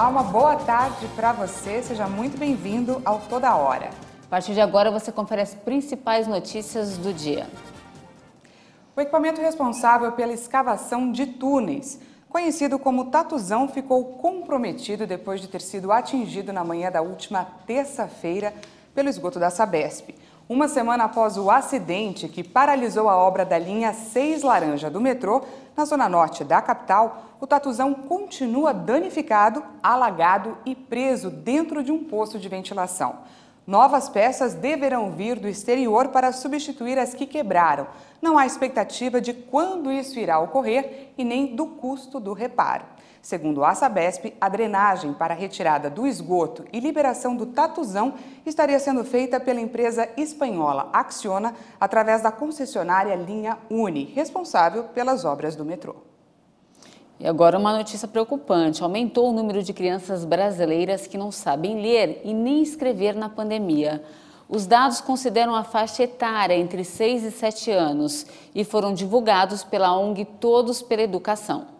Olá, uma boa tarde para você. Seja muito bem-vindo ao Toda Hora. A partir de agora você confere as principais notícias do dia. O equipamento responsável pela escavação de túneis, conhecido como Tatuzão, ficou comprometido depois de ter sido atingido na manhã da última terça-feira pelo esgoto da Sabesp. Uma semana após o acidente que paralisou a obra da linha 6 Laranja do metrô, na zona norte da capital, o Tatuzão continua danificado, alagado e preso dentro de um poço de ventilação. Novas peças deverão vir do exterior para substituir as que quebraram. Não há expectativa de quando isso irá ocorrer e nem do custo do reparo. Segundo a Sabesp, a drenagem para a retirada do esgoto e liberação do tatuzão estaria sendo feita pela empresa espanhola Acciona através da concessionária Linha Uni, responsável pelas obras do metrô. E agora uma notícia preocupante: aumentou o número de crianças brasileiras que não sabem ler e nem escrever na pandemia. Os dados consideram a faixa etária entre 6 e 7 anos e foram divulgados pela ONG Todos pela Educação.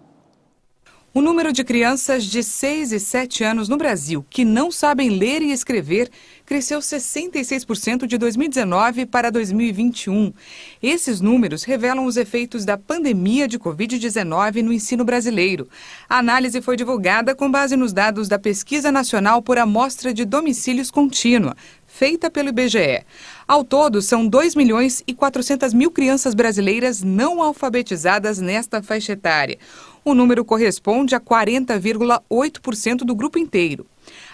O número de crianças de 6 e 7 anos no Brasil que não sabem ler e escrever cresceu 66% de 2019 para 2021. Esses números revelam os efeitos da pandemia de Covid-19 no ensino brasileiro. A análise foi divulgada com base nos dados da Pesquisa Nacional por Amostra de Domicílios Contínua, feita pelo IBGE. Ao todo, são 2 milhões e 400 mil crianças brasileiras não alfabetizadas nesta faixa etária. O número corresponde a 40,8% do grupo inteiro.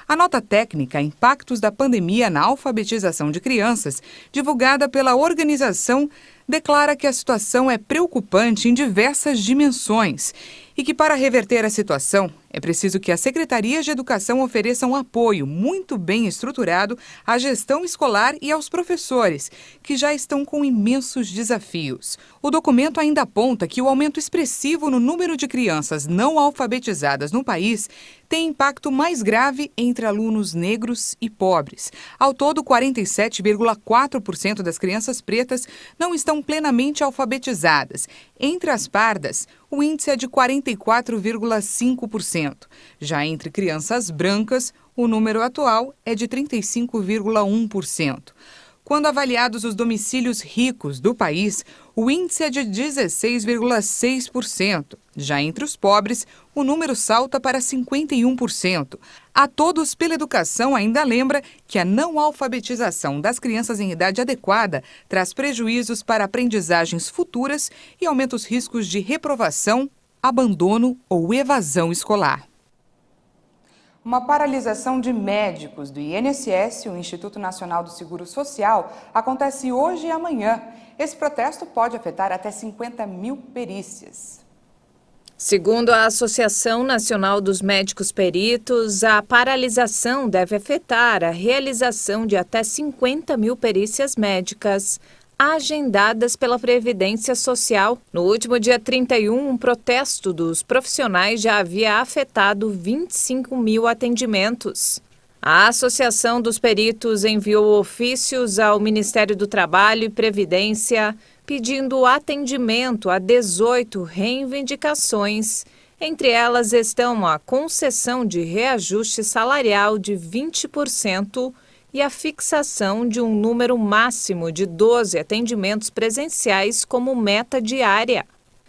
A nota técnica Impactos da Pandemia na Alfabetização de Crianças, divulgada pela organização declara que a situação é preocupante em diversas dimensões e que, para reverter a situação, é preciso que as secretarias de educação ofereçam um apoio muito bem estruturado à gestão escolar e aos professores, que já estão com imensos desafios. O documento ainda aponta que o aumento expressivo no número de crianças não alfabetizadas no país tem impacto mais grave entre alunos negros e pobres. Ao todo, 47,4% das crianças pretas não estão são plenamente alfabetizadas. Entre as pardas, o índice é de 44,5%. Já entre crianças brancas, o número atual é de 35,1%. Quando avaliados os domicílios ricos do país, o índice é de 16,6%. Já entre os pobres, o número salta para 51%. A Todos pela Educação ainda lembra que a não alfabetização das crianças em idade adequada traz prejuízos para aprendizagens futuras e aumenta os riscos de reprovação, abandono ou evasão escolar. Uma paralisação de médicos do INSS, o Instituto Nacional do Seguro Social, acontece hoje e amanhã. Esse protesto pode afetar até 50 mil perícias. Segundo a Associação Nacional dos Médicos Peritos, a paralisação deve afetar a realização de até 50 mil perícias médicas agendadas pela Previdência Social. No último dia 31, um protesto dos profissionais já havia afetado 25 mil atendimentos. A Associação dos Peritos enviou ofícios ao Ministério do Trabalho e Previdência pedindo atendimento a 18 reivindicações. Entre elas estão a concessão de reajuste salarial de 20% e a fixação de um número máximo de 12 atendimentos presenciais como meta diária.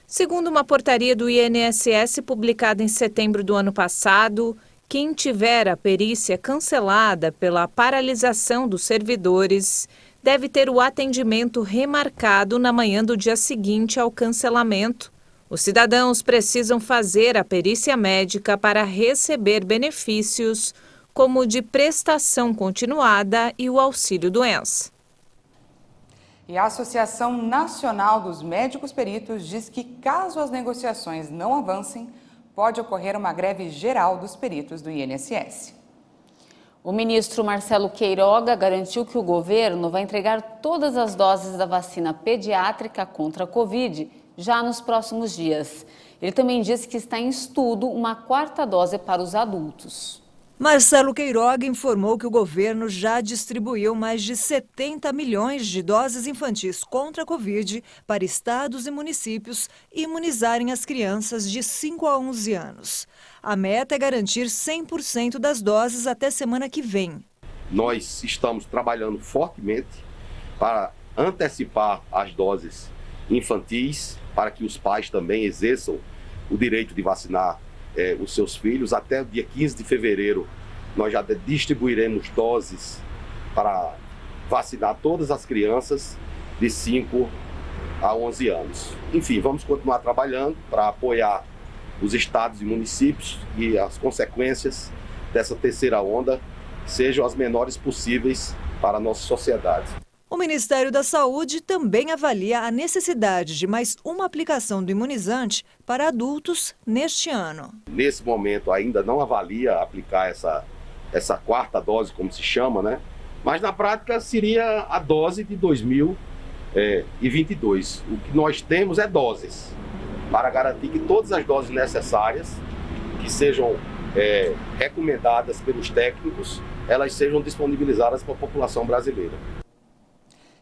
Segundo uma portaria do INSS publicada em setembro do ano passado, quem tiver a perícia cancelada pela paralisação dos servidores deve ter o atendimento remarcado na manhã do dia seguinte ao cancelamento. Os cidadãos precisam fazer a perícia médica para receber benefícios como o de prestação continuada e o auxílio-doença. E a Associação Nacional dos Médicos Peritos diz que, caso as negociações não avancem, pode ocorrer uma greve geral dos peritos do INSS. O ministro Marcelo Queiroga garantiu que o governo vai entregar todas as doses da vacina pediátrica contra a Covid já nos próximos dias. Ele também disse que está em estudo uma quarta dose para os adultos. Marcelo Queiroga informou que o governo já distribuiu mais de 70 milhões de doses infantis contra a Covid para estados e municípios imunizarem as crianças de 5 a 11 anos. A meta é garantir 100% das doses até semana que vem. Nós estamos trabalhando fortemente para antecipar as doses infantis, para que os pais também exerçam o direito de vacinar é, os seus filhos. Até o dia 15 de fevereiro, nós já distribuiremos doses para vacinar todas as crianças de 5 a 11 anos. Enfim, vamos continuar trabalhando para apoiar os estados e municípios e as consequências dessa terceira onda sejam as menores possíveis para a nossa sociedade. O Ministério da Saúde também avalia a necessidade de mais uma aplicação do imunizante para adultos neste ano. Nesse momento ainda não avalia aplicar essa, essa quarta dose, como se chama, né? Mas na prática seria a dose de 2022. É, o que nós temos é doses para garantir que todas as doses necessárias que sejam é, recomendadas pelos técnicos, elas sejam disponibilizadas para a população brasileira.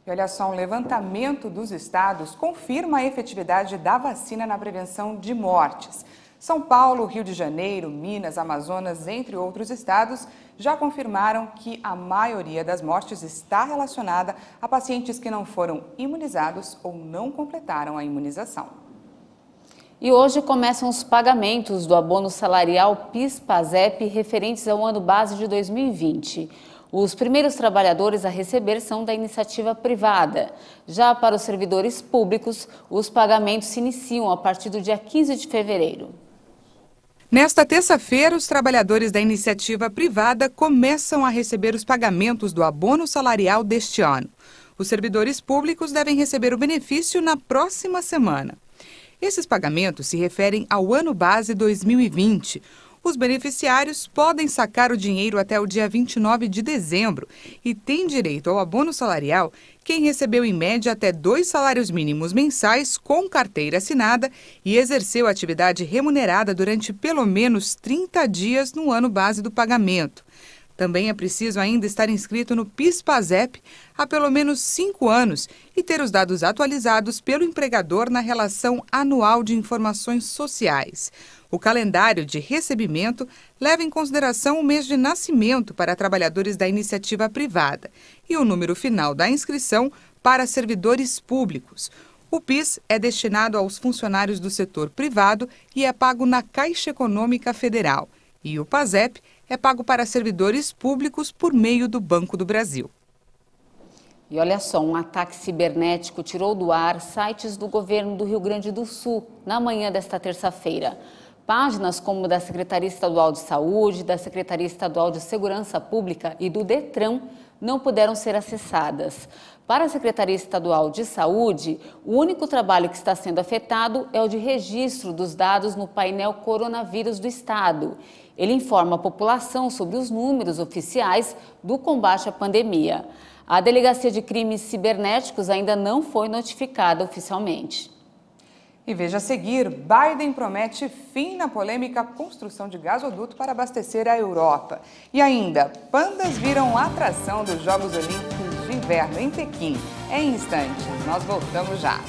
E olha só, um levantamento dos estados confirma a efetividade da vacina na prevenção de mortes. São Paulo, Rio de Janeiro, Minas, Amazonas, entre outros estados, já confirmaram que a maioria das mortes está relacionada a pacientes que não foram imunizados ou não completaram a imunização. E hoje começam os pagamentos do abono salarial PIS-PASEP referentes ao ano base de 2020. Os primeiros trabalhadores a receber são da iniciativa privada. Já para os servidores públicos, os pagamentos se iniciam a partir do dia 15 de fevereiro. Nesta terça-feira, os trabalhadores da iniciativa privada começam a receber os pagamentos do abono salarial deste ano. Os servidores públicos devem receber o benefício na próxima semana. Esses pagamentos se referem ao ano base 2020, os beneficiários podem sacar o dinheiro até o dia 29 de dezembro e têm direito ao abono salarial quem recebeu em média até dois salários mínimos mensais com carteira assinada e exerceu atividade remunerada durante pelo menos 30 dias no ano base do pagamento. Também é preciso ainda estar inscrito no PIS-PASEP há pelo menos cinco anos e ter os dados atualizados pelo empregador na relação anual de informações sociais. O calendário de recebimento leva em consideração o mês de nascimento para trabalhadores da iniciativa privada e o número final da inscrição para servidores públicos. O PIS é destinado aos funcionários do setor privado e é pago na Caixa Econômica Federal. E o PASEP é é pago para servidores públicos por meio do Banco do Brasil. E olha só, um ataque cibernético tirou do ar sites do governo do Rio Grande do Sul na manhã desta terça-feira. Páginas como da Secretaria Estadual de Saúde, da Secretaria Estadual de Segurança Pública e do Detran não puderam ser acessadas. Para a Secretaria Estadual de Saúde, o único trabalho que está sendo afetado é o de registro dos dados no painel Coronavírus do Estado. Ele informa a população sobre os números oficiais do combate à pandemia. A Delegacia de Crimes Cibernéticos ainda não foi notificada oficialmente. E veja a seguir, Biden promete fim na polêmica construção de gasoduto para abastecer a Europa. E ainda, pandas viram atração dos Jogos Olímpicos de Inverno em Pequim. Em instantes, nós voltamos já.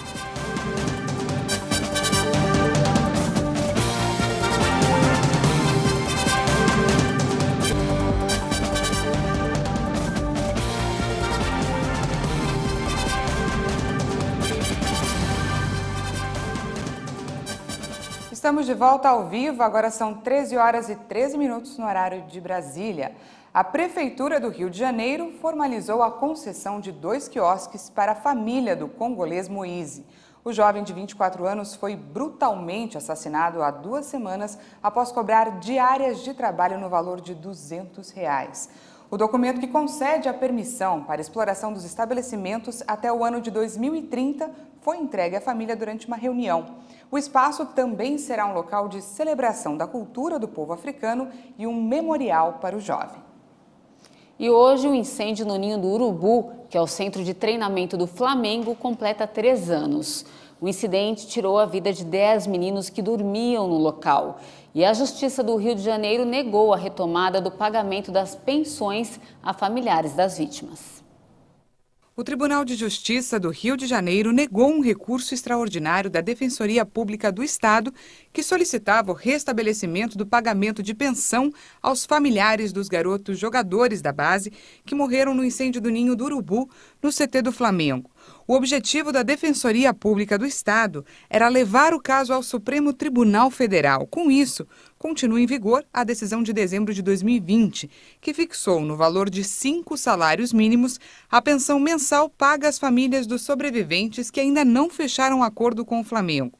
Estamos de volta ao vivo, agora são 13 horas e 13 minutos no horário de Brasília. A Prefeitura do Rio de Janeiro formalizou a concessão de dois quiosques para a família do congolês Moise. O jovem de 24 anos foi brutalmente assassinado há duas semanas após cobrar diárias de trabalho no valor de R$ 200. Reais. O documento que concede a permissão para exploração dos estabelecimentos até o ano de 2030 foi entregue à família durante uma reunião. O espaço também será um local de celebração da cultura do povo africano e um memorial para o jovem. E hoje o incêndio no Ninho do Urubu, que é o centro de treinamento do Flamengo, completa três anos. O incidente tirou a vida de 10 meninos que dormiam no local. E a Justiça do Rio de Janeiro negou a retomada do pagamento das pensões a familiares das vítimas. O Tribunal de Justiça do Rio de Janeiro negou um recurso extraordinário da Defensoria Pública do Estado que solicitava o restabelecimento do pagamento de pensão aos familiares dos garotos jogadores da base que morreram no incêndio do Ninho do Urubu, no CT do Flamengo. O objetivo da Defensoria Pública do Estado era levar o caso ao Supremo Tribunal Federal. Com isso, continua em vigor a decisão de dezembro de 2020, que fixou no valor de cinco salários mínimos a pensão mensal paga às famílias dos sobreviventes que ainda não fecharam acordo com o Flamengo.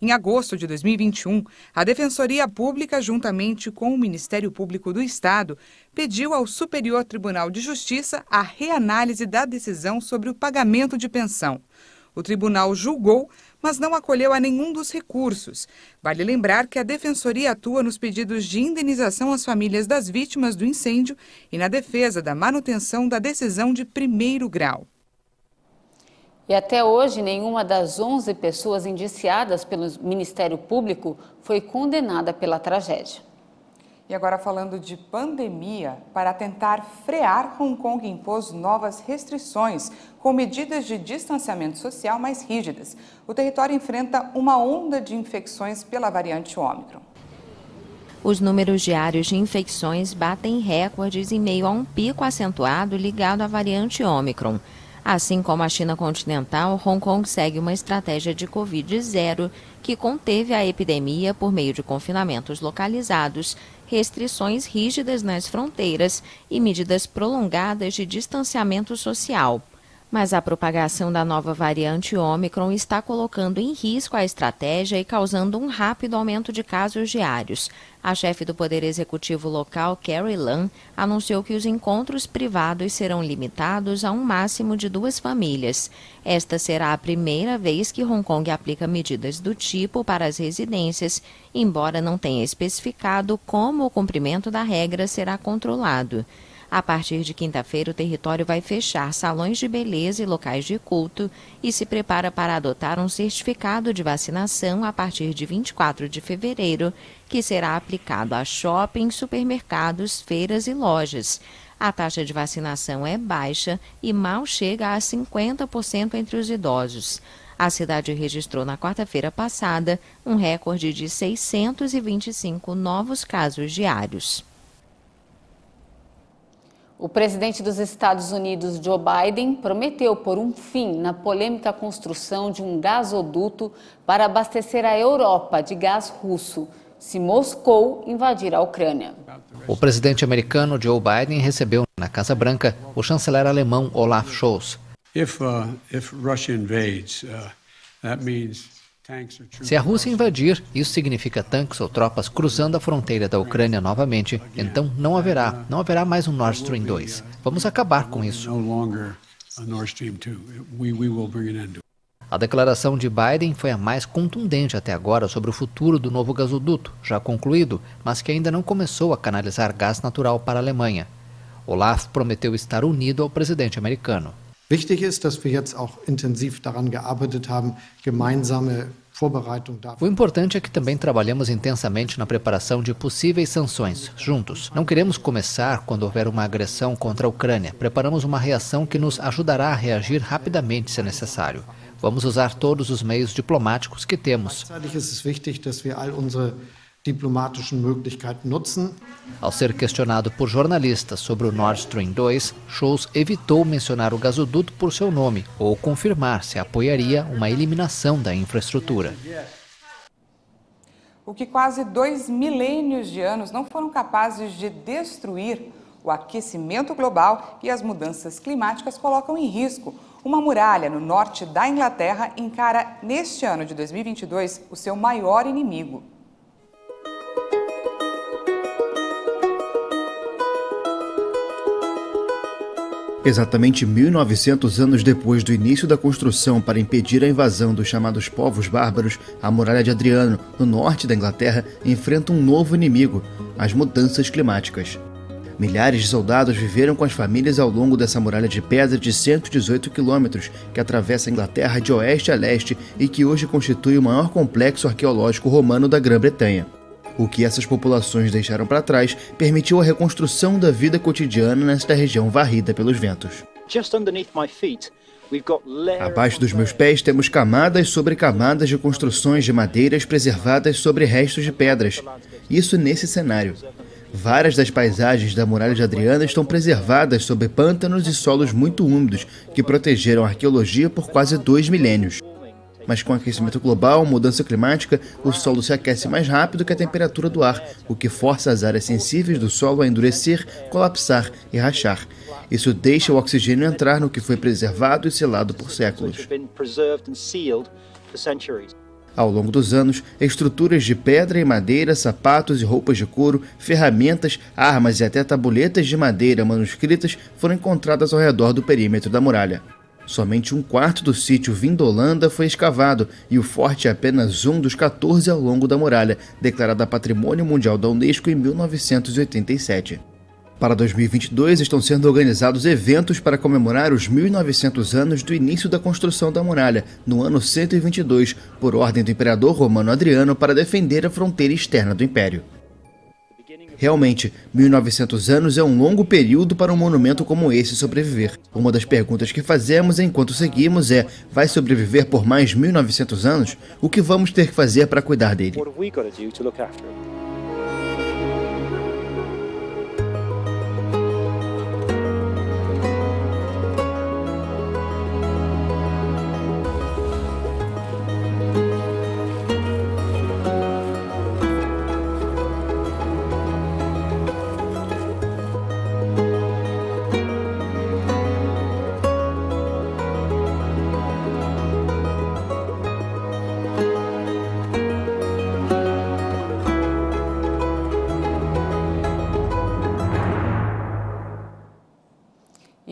Em agosto de 2021, a Defensoria Pública, juntamente com o Ministério Público do Estado, pediu ao Superior Tribunal de Justiça a reanálise da decisão sobre o pagamento de pensão. O tribunal julgou, mas não acolheu a nenhum dos recursos. Vale lembrar que a defensoria atua nos pedidos de indenização às famílias das vítimas do incêndio e na defesa da manutenção da decisão de primeiro grau. E até hoje, nenhuma das 11 pessoas indiciadas pelo Ministério Público foi condenada pela tragédia. E agora, falando de pandemia, para tentar frear, Hong Kong impôs novas restrições, com medidas de distanciamento social mais rígidas. O território enfrenta uma onda de infecções pela variante Ômicron. Os números diários de infecções batem recordes em meio a um pico acentuado ligado à variante Ômicron. Assim como a China continental, Hong Kong segue uma estratégia de Covid zero, que conteve a epidemia por meio de confinamentos localizados, restrições rígidas nas fronteiras e medidas prolongadas de distanciamento social mas a propagação da nova variante Omicron está colocando em risco a estratégia e causando um rápido aumento de casos diários. A chefe do Poder Executivo local, Carrie Lam, anunciou que os encontros privados serão limitados a um máximo de duas famílias. Esta será a primeira vez que Hong Kong aplica medidas do tipo para as residências, embora não tenha especificado como o cumprimento da regra será controlado. A partir de quinta-feira, o território vai fechar salões de beleza e locais de culto e se prepara para adotar um certificado de vacinação a partir de 24 de fevereiro, que será aplicado a shoppings, supermercados, feiras e lojas. A taxa de vacinação é baixa e mal chega a 50% entre os idosos. A cidade registrou na quarta-feira passada um recorde de 625 novos casos diários. O presidente dos Estados Unidos, Joe Biden, prometeu pôr um fim na polêmica construção de um gasoduto para abastecer a Europa de gás russo, se Moscou invadir a Ucrânia. O presidente americano Joe Biden recebeu na Casa Branca o chanceler alemão Olaf Scholz. If, uh, if Russia invades, uh, that means se a Rússia invadir, isso significa tanques ou tropas cruzando a fronteira da Ucrânia novamente, então não haverá, uh, não haverá mais um Nord Stream 2. Vamos acabar com isso. A declaração de Biden foi a mais contundente até agora sobre o futuro do novo gasoduto, já concluído, mas que ainda não começou a canalizar gás natural para a Alemanha. Olaf prometeu estar unido ao presidente americano. Wichtig ist, dass wir jetzt auch intensiv daran gearbeitet haben, gemeinsame O importante é que também trabalhamos intensamente na preparação de possíveis sanções, juntos. Não queremos começar quando houver uma agressão contra a Ucrânia. Preparamos uma reação que nos ajudará a reagir rapidamente se necessário. Vamos usar todos os meios diplomáticos que temos diplomatischen Möglichkeiten nutzen. Ao ser questionado por jornalistas sobre o Nord Stream 2, Scholz evitou mencionar o gasoduto por seu nome ou confirmar se apoiaria uma eliminação da infraestrutura. O que quase dois milênios de anos não foram capazes de destruir, o aquecimento global e as mudanças climáticas colocam em risco uma muralha no norte da Inglaterra encara neste ano de 2022 o seu maior inimigo. Exatamente 1900 anos depois do início da construção para impedir a invasão dos chamados povos bárbaros, a Muralha de Adriano, no norte da Inglaterra, enfrenta um novo inimigo: as mudanças climáticas. Milhares de soldados viveram com as famílias ao longo dessa muralha de pedra de 118 quilômetros, que atravessa a Inglaterra de oeste a leste e que hoje constitui o maior complexo arqueológico romano da Grã-Bretanha. O que essas populações deixaram para trás permitiu a reconstrução da vida cotidiana nesta região varrida pelos ventos. Abaixo dos meus pés temos camadas sobre camadas de construções de madeiras preservadas sobre restos de pedras. Isso nesse cenário. Várias das paisagens da Muralha de Adriana estão preservadas sob pântanos e solos muito úmidos que protegeram a arqueologia por quase dois milênios. Mas com aquecimento global, mudança climática, o solo se aquece mais rápido que a temperatura do ar, o que força as áreas sensíveis do solo a endurecer, colapsar e rachar. Isso deixa o oxigênio entrar no que foi preservado e selado por séculos. Ao longo dos anos, estruturas de pedra e madeira, sapatos e roupas de couro, ferramentas, armas e até tabuletas de madeira manuscritas foram encontradas ao redor do perímetro da muralha. Somente um quarto do sítio Vindolanda foi escavado e o forte é apenas um dos 14 ao longo da muralha, declarada Patrimônio Mundial da Unesco em 1987. Para 2022 estão sendo organizados eventos para comemorar os 1900 anos do início da construção da muralha, no ano 122, por ordem do imperador romano Adriano para defender a fronteira externa do império. Realmente, 1900 anos é um longo período para um monumento como esse sobreviver. Uma das perguntas que fazemos enquanto seguimos é: vai sobreviver por mais 1900 anos? O que vamos ter que fazer para cuidar dele?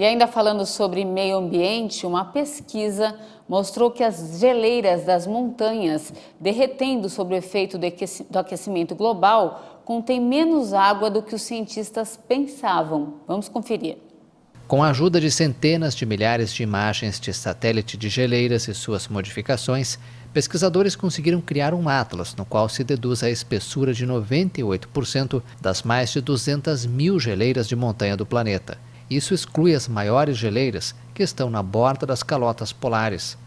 ainda falando sobre meio ambiente, uma pesquisa mostrou que as geleiras das montanhas, derretendo sob o efeito do aquecimento global, contêm menos água do que os cientistas pensavam. Vamos conferir. Com a ajuda de centenas de milhares de imagens de satélite de geleiras e suas modificações, pesquisadores conseguiram criar um atlas no qual se deduz a espessura de 98% das mais de 200 mil geleiras de montanha do planeta. Isso exclui as maiores geleiras, que estão na borda das calotas polares.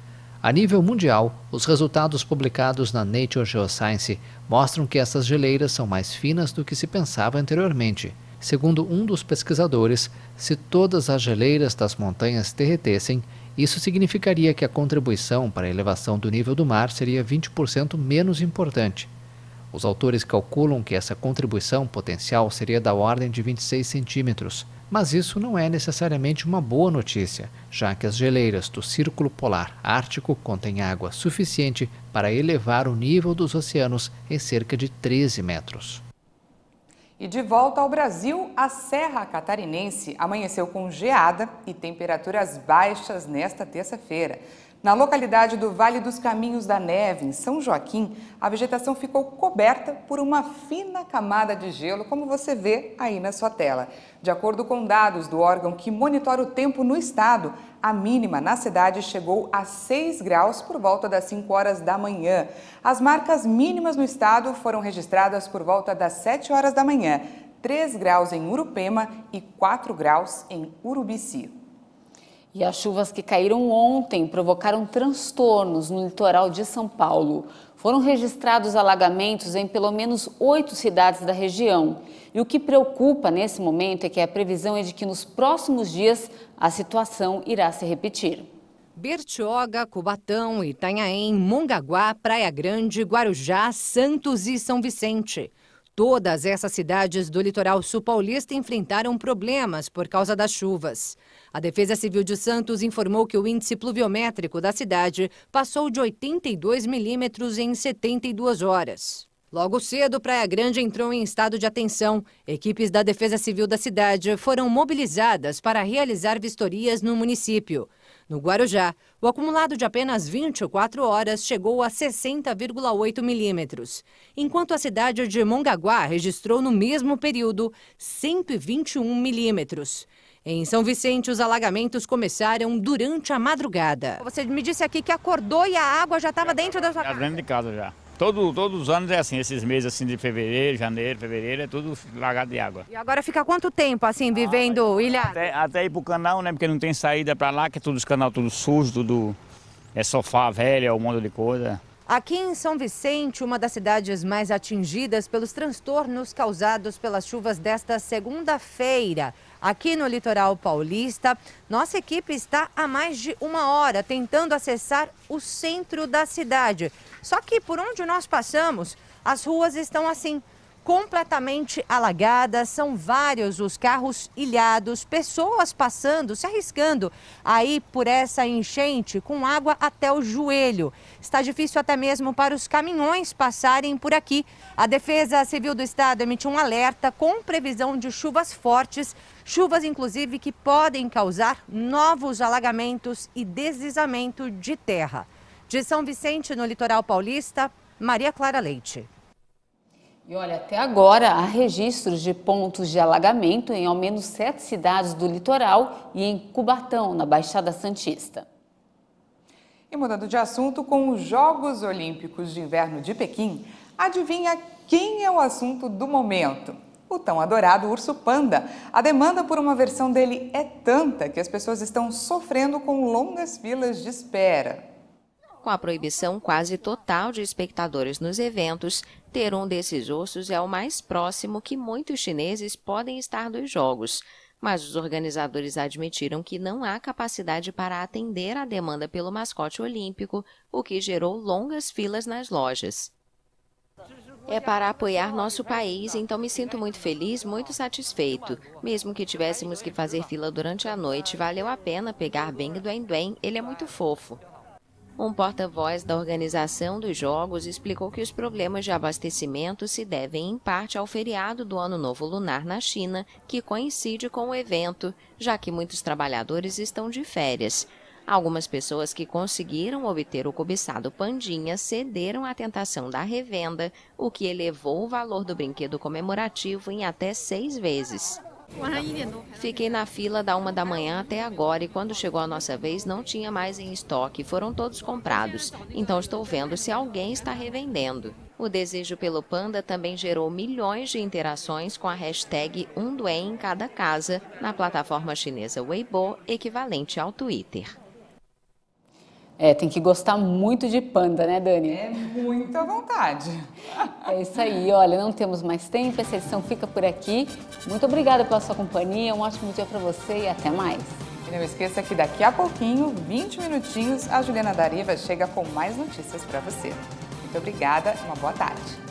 A nível mundial, os resultados publicados na Nature Geoscience mostram que essas geleiras são mais finas do que se pensava anteriormente. Segundo um dos pesquisadores, se todas as geleiras das montanhas derretessem, isso significaria que a contribuição para a elevação do nível do mar seria 20% menos importante. Os autores calculam que essa contribuição potencial seria da ordem de 26 centímetros. Mas isso não é necessariamente uma boa notícia, já que as geleiras do Círculo Polar Ártico contêm água suficiente para elevar o nível dos oceanos em cerca de 13 metros. E de volta ao Brasil, a Serra Catarinense amanheceu com geada e temperaturas baixas nesta terça-feira. Na localidade do Vale dos Caminhos da Neve, em São Joaquim, a vegetação ficou coberta por uma fina camada de gelo, como você vê aí na sua tela. De acordo com dados do órgão que monitora o tempo no estado, a mínima na cidade chegou a 6 graus por volta das 5 horas da manhã. As marcas mínimas no estado foram registradas por volta das 7 horas da manhã, 3 graus em Urupema e 4 graus em Urubici. E as chuvas que caíram ontem provocaram transtornos no litoral de São Paulo. Foram registrados alagamentos em pelo menos oito cidades da região. E o que preocupa nesse momento é que a previsão é de que nos próximos dias a situação irá se repetir. Bertioga, Cubatão, Itanhaém, Mongaguá, Praia Grande, Guarujá, Santos e São Vicente. Todas essas cidades do litoral sul paulista enfrentaram problemas por causa das chuvas. A Defesa Civil de Santos informou que o índice pluviométrico da cidade passou de 82 milímetros em 72 horas. Logo cedo, Praia Grande entrou em estado de atenção. Equipes da Defesa Civil da cidade foram mobilizadas para realizar vistorias no município. No Guarujá, o acumulado de apenas 24 horas chegou a 60,8 milímetros, enquanto a cidade de Mongaguá registrou no mesmo período 121 milímetros. Em São Vicente, os alagamentos começaram durante a madrugada. Você me disse aqui que acordou e a água já estava dentro da sua casa. dentro de casa já. Todo, todos os anos é assim, esses meses assim de fevereiro, janeiro, fevereiro, é tudo lagado de água. E agora fica quanto tempo assim, vivendo ah, ilha? Até, até ir pro canal, né? Porque não tem saída para lá, que é tudo os canal tudo sujo, tudo é sofá velho, é um monte de coisa. Aqui em São Vicente, uma das cidades mais atingidas pelos transtornos causados pelas chuvas desta segunda-feira. Aqui no litoral paulista, nossa equipe está há mais de uma hora tentando acessar o centro da cidade. Só que por onde nós passamos, as ruas estão assim, completamente alagada, são vários os carros ilhados, pessoas passando, se arriscando aí por essa enchente com água até o joelho. Está difícil até mesmo para os caminhões passarem por aqui. A Defesa Civil do Estado emitiu um alerta com previsão de chuvas fortes, chuvas inclusive que podem causar novos alagamentos e deslizamento de terra. De São Vicente, no litoral paulista, Maria Clara Leite. E olha, até agora há registros de pontos de alagamento em ao menos sete cidades do litoral e em Cubatão, na Baixada Santista. E mudando de assunto, com os Jogos Olímpicos de Inverno de Pequim, adivinha quem é o assunto do momento? O tão adorado urso panda. A demanda por uma versão dele é tanta que as pessoas estão sofrendo com longas filas de espera. Com a proibição quase total de espectadores nos eventos, ter um desses ursos é o mais próximo que muitos chineses podem estar dos jogos. Mas os organizadores admitiram que não há capacidade para atender à demanda pelo mascote olímpico, o que gerou longas filas nas lojas. É para apoiar nosso país, então me sinto muito feliz, muito satisfeito. Mesmo que tivéssemos que fazer fila durante a noite, valeu a pena pegar Beng Duen Duen, ele é muito fofo. Um porta-voz da organização dos Jogos explicou que os problemas de abastecimento se devem em parte ao feriado do Ano Novo Lunar na China, que coincide com o evento, já que muitos trabalhadores estão de férias. Algumas pessoas que conseguiram obter o cobiçado Pandinha cederam à tentação da revenda, o que elevou o valor do brinquedo comemorativo em até seis vezes. Fiquei na fila da uma da manhã até agora e quando chegou a nossa vez não tinha mais em estoque, foram todos comprados. Então estou vendo se alguém está revendendo. O desejo pelo panda também gerou milhões de interações com a hashtag Um Duém em Cada Casa na plataforma chinesa Weibo, equivalente ao Twitter. É, tem que gostar muito de panda, né, Dani? É muita vontade. É isso aí. Olha, não temos mais tempo, essa edição fica por aqui. Muito obrigada pela sua companhia, um ótimo dia para você e até mais. E não esqueça que daqui a pouquinho, 20 minutinhos, a Juliana Dariva chega com mais notícias para você. Muito obrigada, uma boa tarde.